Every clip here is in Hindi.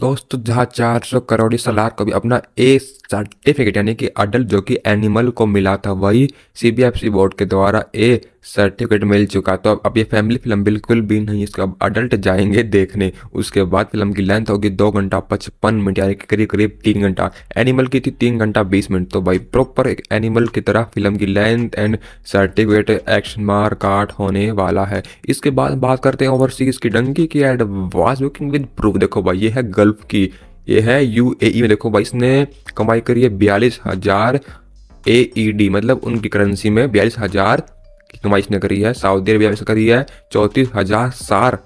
दोस्तों चार 400 करोड़ सलार को भी अपना ए सर्टिफिकेट यानी कि अडल्ट जो कि एनिमल को मिला था वही सी बोर्ड के द्वारा ए सर्टिफिकेट मिल चुका तो अब अब ये फैमिली फिल्म बिल्कुल भी नहीं इसको अब अडल्ट जाएंगे देखने उसके बाद फिल्म की लेंथ होगी दो घंटा पचपन मिनट यानी करीब करीब तीन घंटा एनिमल की थी तीन घंटा बीस मिनट तो भाई प्रॉपर एक एनिमल की तरह फिल्म की लेंथ एंड सर्टिफिकेट एक्शन मार काट होने वाला है इसके बाद बात करते हैं ओवरसीज की डंकी की advance booking with proof देखो भाई ये है गल्फ की ये है यू e में देखो भाई इसने कमाई करी है बयालीस हज़ार ए ई e डी मतलब उनकी करेंसी में बयालीस हज़ार नुमाइश इसने करी है सऊदी अरबिया में करी है चौंतीस हजार सार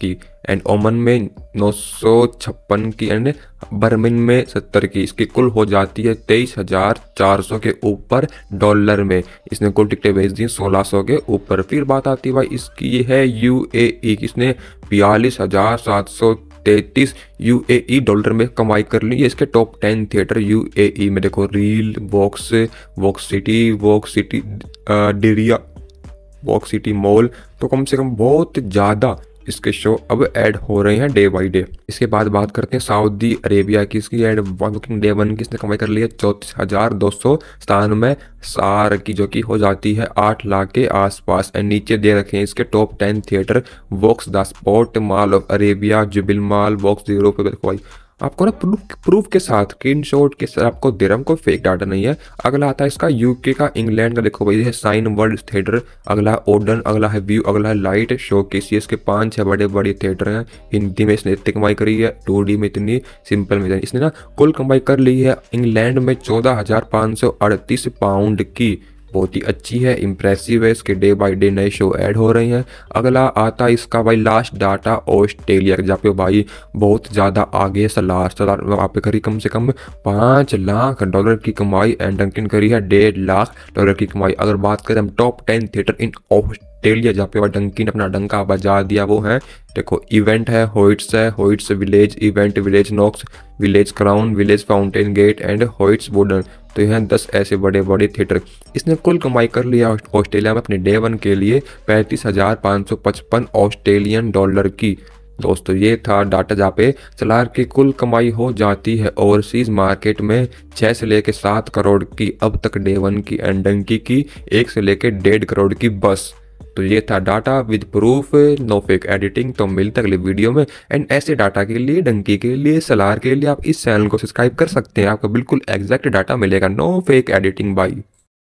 की एंड ओमन में नौ सौ छप्पन की एंड बर्मिन में सत्तर की इसकी कुल हो जाती है तेईस हजार चार सौ के ऊपर डॉलर में इसने कुल टिकटें भेज दी सोलह सौ के ऊपर फिर बात आती है भाई इसकी है यू ए इसने बयालीस हजार सात सौ तैतीस यू डॉलर में कमाई कर ली ये इसके टॉप टेन थिएटर यू में देखो Reel Vox Vox City Vox City Deira Vox City Mall तो कम से कम बहुत ज़्यादा इसके शो अब ऐड हो रहे हैं डे बाई डे इसके बाद बात करते हैं सऊदी अरेबिया की इसकी एड बुकिंग डे वन की इसने कमाई कर ली है चौंतीस हज़ार दो सौ सतानवे सार की जो कि हो जाती है आठ लाख के आसपास एंड नीचे दे रखे हैं इसके top ten theatre Vox the Spot Mall of Arabia जुबिल मॉल वॉक्स यूरोप आपको ना प्रूफ प्रूफ के साथ स्क्रीन शॉट के साथ आपको दिरम को फेक डाटा नहीं है अगला आता है इसका यूके का इंग्लैंड का देखो भाई है साइन वर्ल्ड थिएटर अगला ओडन अगला है व्यू अगला है लाइट शो के सी के पाँच छः बड़े बड़े थिएटर हैं हिंदी में इसने इतनी कमाई करी है टू में इतनी सिंपल में इसने ना कुल कमाई कर ली है इंग्लैंड में चौदह पाउंड की बहुत ही अच्छी है इम्प्रेसिव है इसके डे बाय डे नए शो ऐड हो रहे हैं अगला आता है इसका भाई लास्ट डाटा ऑस्ट्रेलिया जहाँ पे भाई बहुत ज़्यादा आगे सलार लास्ट वहाँ पे करी कम से कम पाँच लाख डॉलर की कमाई एंड डंकिन करी है डेढ़ लाख डॉलर की कमाई अगर बात करें हम top ten theatre in Australia Australia जहाँ पे वह डंकी ने अपना डंका बजा दिया वो है देखो इवेंट है होइट्स है Hoyts Village Event Village Knox Village Crown Village Fountain Gate and Hoyts Woden तो यह दस ऐसे बड़े बड़े थिएटर इसने कुल कमाई कर लिया ऑस्ट्रेलिया में अपने डे वन के लिए पैंतीस हज़ार पाँच सौ पचपन ऑस्ट्रेलियन डॉलर की दोस्तों ये था डाटा जहाँ पे सलार की कुल कमाई हो जाती है ओवरसीज मार्केट में छः से लेकर सात करोड़ की अब तक डे वन की एंड डंकी की एक से लेकर डेढ़ करोड़ की बस तो ये था data with proof no fake editing तो मिलते अगले वीडियो में एंड ऐसे डाटा के लिए डंकी के लिए सलार के लिए आप इस चैनल को सब्सक्राइब कर सकते हैं आपको बिल्कुल एग्जैक्ट डाटा मिलेगा नो फेक एडिटिंग बाई